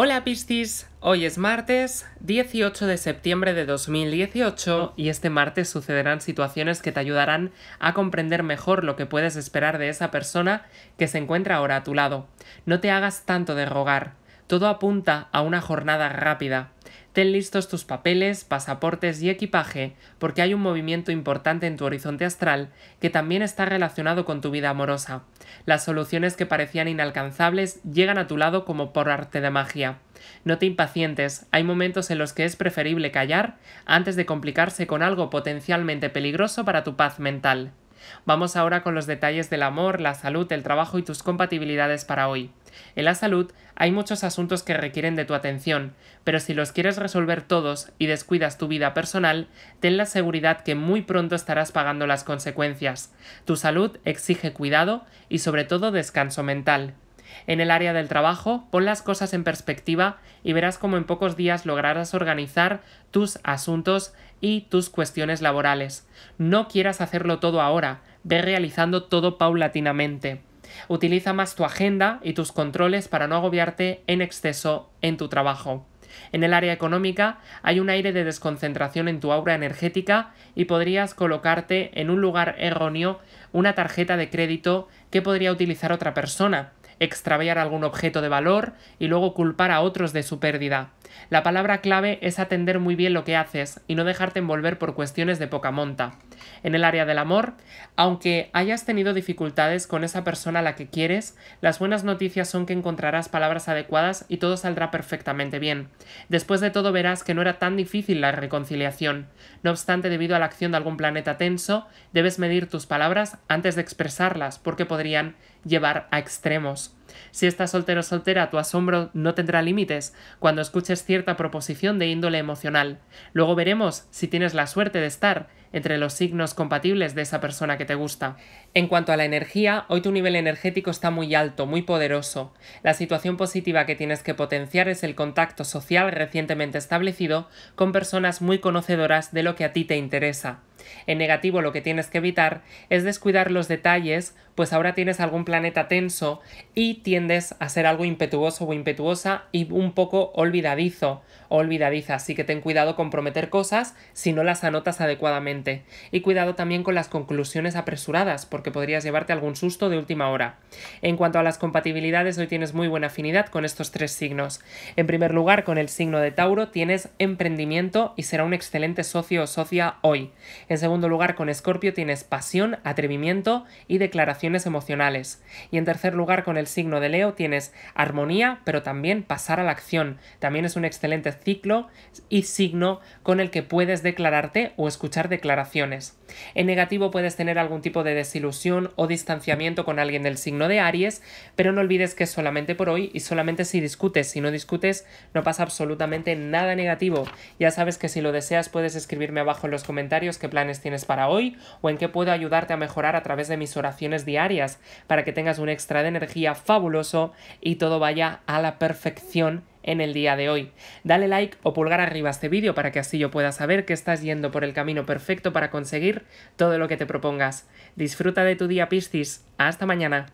Hola Piscis, hoy es martes 18 de septiembre de 2018 y este martes sucederán situaciones que te ayudarán a comprender mejor lo que puedes esperar de esa persona que se encuentra ahora a tu lado. No te hagas tanto de rogar, todo apunta a una jornada rápida. Ten listos tus papeles, pasaportes y equipaje porque hay un movimiento importante en tu horizonte astral que también está relacionado con tu vida amorosa. Las soluciones que parecían inalcanzables llegan a tu lado como por arte de magia. No te impacientes, hay momentos en los que es preferible callar antes de complicarse con algo potencialmente peligroso para tu paz mental. Vamos ahora con los detalles del amor, la salud, el trabajo y tus compatibilidades para hoy. En la salud hay muchos asuntos que requieren de tu atención, pero si los quieres resolver todos y descuidas tu vida personal, ten la seguridad que muy pronto estarás pagando las consecuencias. Tu salud exige cuidado y sobre todo descanso mental. En el área del trabajo, pon las cosas en perspectiva y verás cómo en pocos días lograrás organizar tus asuntos y tus cuestiones laborales. No quieras hacerlo todo ahora, ve realizando todo paulatinamente. Utiliza más tu agenda y tus controles para no agobiarte en exceso en tu trabajo. En el área económica hay un aire de desconcentración en tu aura energética y podrías colocarte en un lugar erróneo una tarjeta de crédito que podría utilizar otra persona extraviar algún objeto de valor y luego culpar a otros de su pérdida. La palabra clave es atender muy bien lo que haces y no dejarte envolver por cuestiones de poca monta. En el área del amor, aunque hayas tenido dificultades con esa persona a la que quieres, las buenas noticias son que encontrarás palabras adecuadas y todo saldrá perfectamente bien. Después de todo verás que no era tan difícil la reconciliación. No obstante, debido a la acción de algún planeta tenso, debes medir tus palabras antes de expresarlas porque podrían llevar a extremos. Si estás soltero soltera, tu asombro no tendrá límites cuando escuches cierta proposición de índole emocional. Luego veremos si tienes la suerte de estar entre los signos compatibles de esa persona que te gusta. En cuanto a la energía, hoy tu nivel energético está muy alto, muy poderoso. La situación positiva que tienes que potenciar es el contacto social recientemente establecido con personas muy conocedoras de lo que a ti te interesa. En negativo lo que tienes que evitar es descuidar los detalles, pues ahora tienes algún planeta tenso y tiendes a ser algo impetuoso o impetuosa y un poco olvidadizo o olvidadiza, así que ten cuidado con prometer cosas si no las anotas adecuadamente y cuidado también con las conclusiones apresuradas, porque podrías llevarte algún susto de última hora. En cuanto a las compatibilidades, hoy tienes muy buena afinidad con estos tres signos. En primer lugar, con el signo de Tauro tienes emprendimiento y será un excelente socio o socia hoy. En segundo lugar, con Escorpio tienes pasión, atrevimiento y declaraciones emocionales. Y en tercer lugar, con el signo de Leo tienes armonía, pero también pasar a la acción. También es un excelente ciclo y signo con el que puedes declararte o escuchar declaraciones en negativo puedes tener algún tipo de desilusión o distanciamiento con alguien del signo de Aries, pero no olvides que es solamente por hoy y solamente si discutes. Si no discutes, no pasa absolutamente nada negativo. Ya sabes que si lo deseas puedes escribirme abajo en los comentarios qué planes tienes para hoy o en qué puedo ayudarte a mejorar a través de mis oraciones diarias para que tengas un extra de energía fabuloso y todo vaya a la perfección en el día de hoy. Dale like o pulgar arriba a este vídeo para que así yo pueda saber que estás yendo por el camino perfecto para conseguir todo lo que te propongas. Disfruta de tu día Piscis. Hasta mañana.